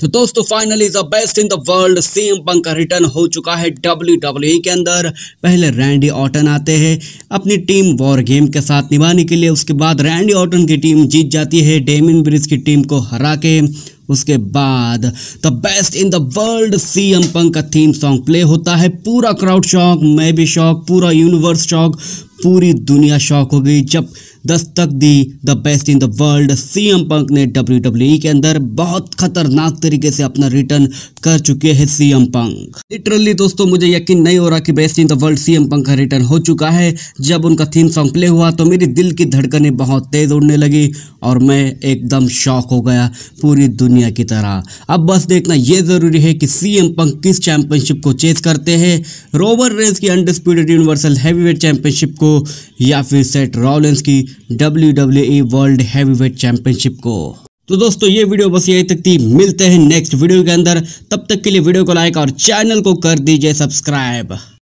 तो दोस्तों finally the best in the world CM Punk का रिटर्न हो चुका है डब्ल्यू डब्ल्यू e के अंदर पहले रैंडी ऑटन आते हैं अपनी टीम वॉर गेम के साथ निभाने के लिए उसके बाद रैंडी ऑटन की टीम जीत जाती है डेमिन ब्रिज की टीम को हरा के उसके बाद the best in the world CM Punk का थीम सॉन्ग प्ले होता है पूरा क्राउड शौक मैं भी शौक पूरा यूनिवर्स शौक पूरी दुनिया शौक हो गई जब दस्तक दी the best in the world CM Punk ने डब्ल्यू e के अंदर बहुत खतरनाक तरीके से अपना रिटर्न कर चुके हैं सीएम पंक लिटरली दोस्तों मुझे यकीन नहीं हो रहा कि best in the world CM Punk का रिटर्न हो चुका है जब उनका थीम सॉन्ग प्ले हुआ तो मेरी दिल की धड़कने बहुत तेज उड़ने लगी और मैं एकदम शौक हो गया पूरी दुनिया की तरह अब बस देखना यह जरूरी है कि सीएम पंक किस चैंपियनशिप को चेस करते हैं रोबर रेंस की अंडरस्पीडेड यूनिवर्सल हैवीवेट चैंपियनशिप को या फिर सेट रॉलेंस की W W E world heavyweight championship को तो दोस्तों ये वीडियो बस यही तक थी मिलते हैं नेक्स्ट वीडियो के अंदर तब तक के लिए वीडियो को लाइक और चैनल को कर दीजिए सब्सक्राइब